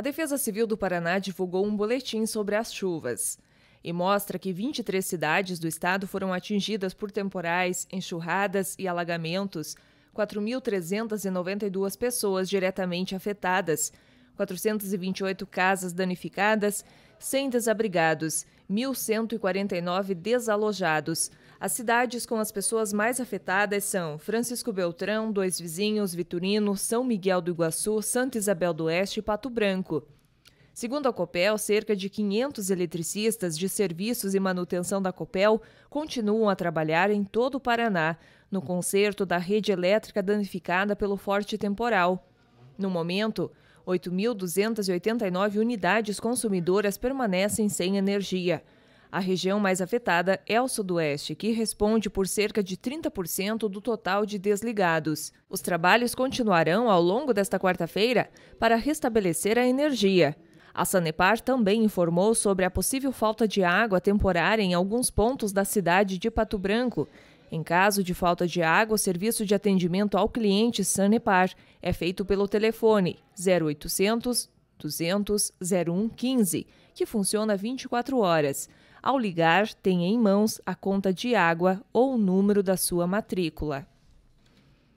A Defesa Civil do Paraná divulgou um boletim sobre as chuvas e mostra que 23 cidades do estado foram atingidas por temporais, enxurradas e alagamentos, 4.392 pessoas diretamente afetadas 428 casas danificadas, 100 desabrigados, 1.149 desalojados. As cidades com as pessoas mais afetadas são Francisco Beltrão, Dois Vizinhos, Vitorino, São Miguel do Iguaçu, Santa Isabel do Oeste e Pato Branco. Segundo a Copel, cerca de 500 eletricistas de serviços e manutenção da Copel continuam a trabalhar em todo o Paraná, no conserto da rede elétrica danificada pelo forte temporal. No momento, 8.289 unidades consumidoras permanecem sem energia. A região mais afetada é o Sudoeste, que responde por cerca de 30% do total de desligados. Os trabalhos continuarão ao longo desta quarta-feira para restabelecer a energia. A Sanepar também informou sobre a possível falta de água temporária em alguns pontos da cidade de Pato Branco em caso de falta de água, o serviço de atendimento ao cliente Sanepar é feito pelo telefone 0800 200 0115, que funciona 24 horas. Ao ligar, tem em mãos a conta de água ou o número da sua matrícula.